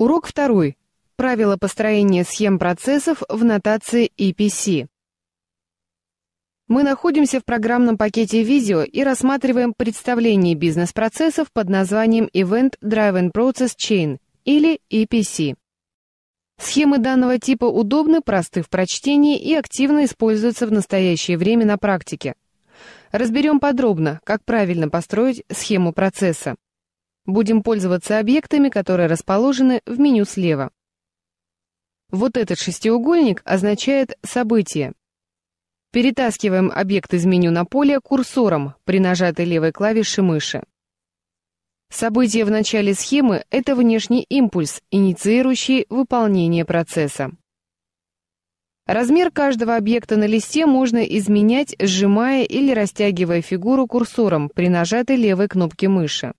Урок второй. Правила построения схем процессов в нотации EPC. Мы находимся в программном пакете видео и рассматриваем представление бизнес-процессов под названием Event Driven Process Chain или EPC. Схемы данного типа удобны, просты в прочтении и активно используются в настоящее время на практике. Разберем подробно, как правильно построить схему процесса. Будем пользоваться объектами, которые расположены в меню слева. Вот этот шестиугольник означает «событие». Перетаскиваем объект из меню на поле курсором при нажатой левой клавише мыши. Событие в начале схемы – это внешний импульс, инициирующий выполнение процесса. Размер каждого объекта на листе можно изменять, сжимая или растягивая фигуру курсором при нажатой левой кнопке мыши.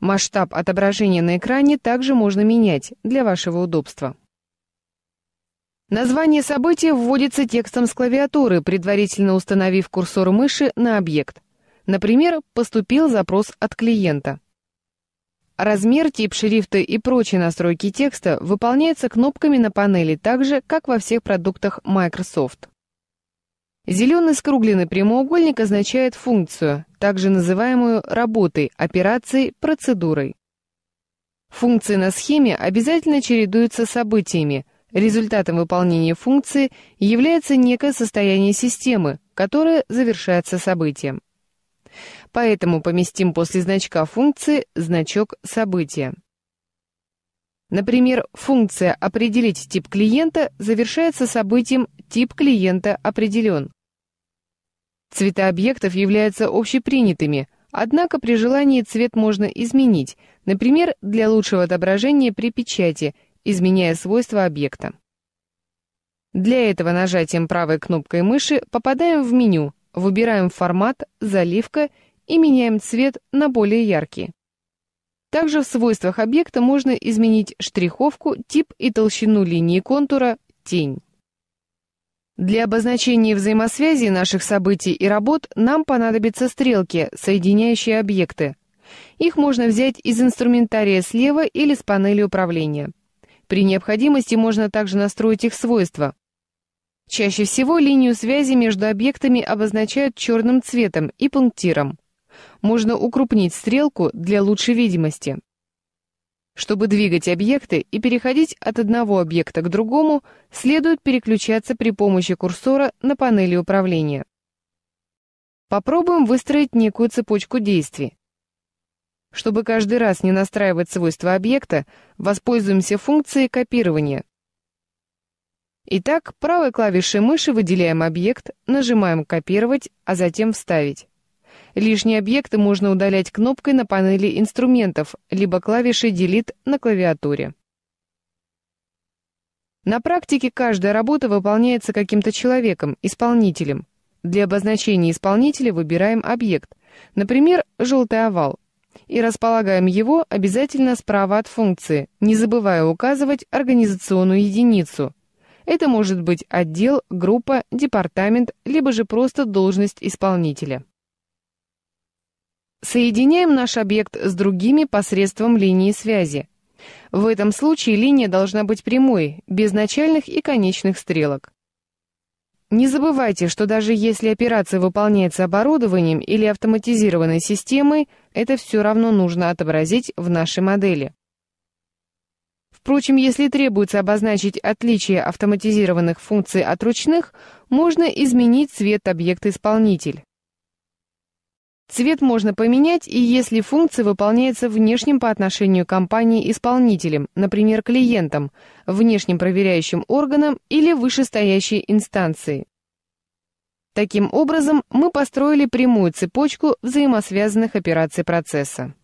Масштаб отображения на экране также можно менять для вашего удобства. Название события вводится текстом с клавиатуры, предварительно установив курсор мыши на объект. Например, поступил запрос от клиента. Размер, тип шрифта и прочие настройки текста выполняются кнопками на панели так же, как во всех продуктах Microsoft. Зеленый скругленный прямоугольник означает функцию, также называемую работой, операцией, процедурой. Функции на схеме обязательно чередуются событиями. Результатом выполнения функции является некое состояние системы, которое завершается событием. Поэтому поместим после значка функции значок события. Например, функция «Определить тип клиента» завершается событием Тип клиента определен. Цвета объектов являются общепринятыми, однако при желании цвет можно изменить, например, для лучшего отображения при печати, изменяя свойства объекта. Для этого нажатием правой кнопкой мыши попадаем в меню, выбираем формат, заливка и меняем цвет на более яркий. Также в свойствах объекта можно изменить штриховку, тип и толщину линии контура, тень. Для обозначения взаимосвязи наших событий и работ нам понадобятся стрелки, соединяющие объекты. Их можно взять из инструментария слева или с панели управления. При необходимости можно также настроить их свойства. Чаще всего линию связи между объектами обозначают черным цветом и пунктиром. Можно укрупнить стрелку для лучшей видимости. Чтобы двигать объекты и переходить от одного объекта к другому, следует переключаться при помощи курсора на панели управления. Попробуем выстроить некую цепочку действий. Чтобы каждый раз не настраивать свойства объекта, воспользуемся функцией копирования. Итак, правой клавишей мыши выделяем объект, нажимаем «Копировать», а затем «Вставить». Лишние объекты можно удалять кнопкой на панели инструментов, либо клавишей «Delete» на клавиатуре. На практике каждая работа выполняется каким-то человеком, исполнителем. Для обозначения исполнителя выбираем объект, например, желтый овал, и располагаем его обязательно справа от функции, не забывая указывать организационную единицу. Это может быть отдел, группа, департамент, либо же просто должность исполнителя. Соединяем наш объект с другими посредством линии связи. В этом случае линия должна быть прямой, без начальных и конечных стрелок. Не забывайте, что даже если операция выполняется оборудованием или автоматизированной системой, это все равно нужно отобразить в нашей модели. Впрочем, если требуется обозначить отличие автоматизированных функций от ручных, можно изменить цвет объекта-исполнитель. Цвет можно поменять, и если функция выполняется внешним по отношению к компании-исполнителем, например, клиентом, внешним проверяющим органом или вышестоящей инстанции. Таким образом, мы построили прямую цепочку взаимосвязанных операций процесса.